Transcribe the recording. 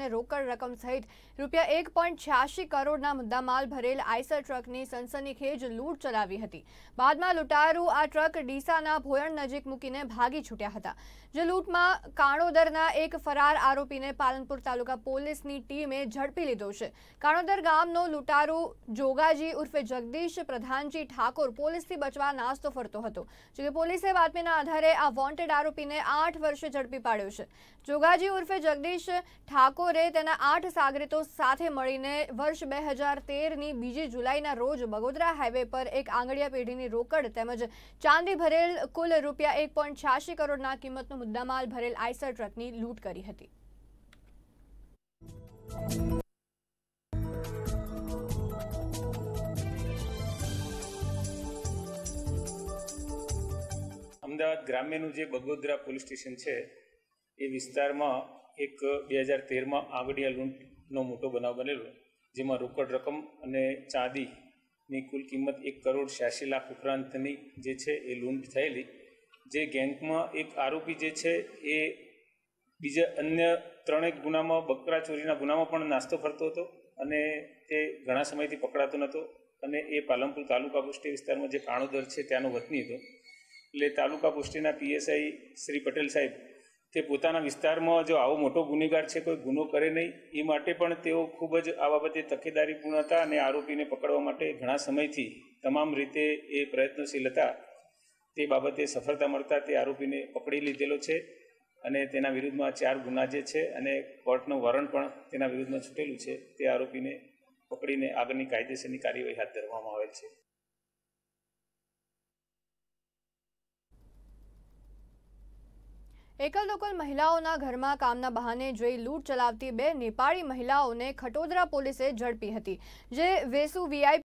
ને રોકડ રકમ સહિત રૂપિયા એક પોઈન્ટ છ્યાસી કરોડના મુદ્દામાલ ભરેલ આઈસર ટ્રકની સનસનીખેજ લૂંટ ચલાવી હતી બાદમાં લૂંટારૂ આ ટ્રક ડીસાના ભોયણ નજીક મૂકીને ભાગી છૂટ્યા હતા જે લૂંટમાં કાણોદરના એક ફરાર આરોપીને પાલનપુર તાલુકા પોલીસની ટીમે ઝડપી લીધો છે કાણોદર ગામનો લૂંટારૂ જોગાજી ઉર્ફે જગદીશ પ્રધાનજી ઠાકોર પોલીસથી બચવા નાસ્તો ફરતો હતો જોકે પોલીસે બાતમીના આધારે આ વોન્ટેડ આરોપીને આઠ વર્ષે ઝડપી પાડ્યો છે જોગાજી ઉર્ફે જગદીશ ઠાકોર ઠાકોરે તેના આઠ સાગરીતો સાથે મળીને વર્ષ બે હજાર તેરની બીજી જુલાઈના રોજ બગોદરા હાઈવે પર એક આંગળીયા પેઢીની રોકડ તેમજ ચાંદી ભરેલ કુલ રૂપિયા એક પોઈન્ટ છ્યાસી કરોડના કિંમતનો મુદ્દામાલ ભરેલ આઈસર ટ્રકની લૂંટ કરી હતી અમદાવાદ ગ્રામ્યનું જે બગોદરા પોલીસ સ્ટેશન છે એ વિસ્તારમાં એક બે હજાર તેરમાં આંગડિયા લૂંટનો મોટો બનાવ બનેલો જેમાં રોકડ રકમ અને ચાંદીની કુલ કિંમત એક કરોડ છ્યાસી લાખ ઉપરાંતની જે છે એ લૂંટ થયેલી જે ગેંગમાં એક આરોપી જે છે એ બીજા અન્ય ત્રણેક ગુનામાં બકરા ચોરીના ગુનામાં પણ નાસ્તો ફરતો હતો અને તે ઘણા સમયથી પકડાતો નહોતો અને એ પાલનપુર તાલુકા પુષ્ટિ વિસ્તારમાં જે કાણોદર છે ત્યાંનો વતની હતો એટલે તાલુકા પુષ્ટિના પીએસઆઈ શ્રી પટેલ સાહેબ તે પોતાના વિસ્તારમાં જો આવો મોટો ગુનેગાર છે કોઈ ગુનો કરે નહીં એ માટે પણ તેઓ ખૂબ જ આ બાબતે તકેદારીપૂર્ણ હતા અને આરોપીને પકડવા માટે ઘણા સમયથી તમામ રીતે એ પ્રયત્નશીલ હતા તે બાબતે સફળતા મળતા તે આરોપીને પકડી લીધેલો છે અને તેના વિરુદ્ધમાં ચાર ગુના જે છે અને કોર્ટનો વરણ પણ તેના વિરુદ્ધમાં છૂટેલું છે તે આરોપીને પકડીને આગળની કાયદેસરની કાર્યવાહી હાથ ધરવામાં આવેલ છે એકલ દોકલ મહિલાઓના ઘરમાં કામના બહાને જોઈ લૂંટ ચલાવતી બે નેપાળી મહિલાઓને ખટોદરા પોલીસે ઝડપી હતી જે વેસુ વીઆઈ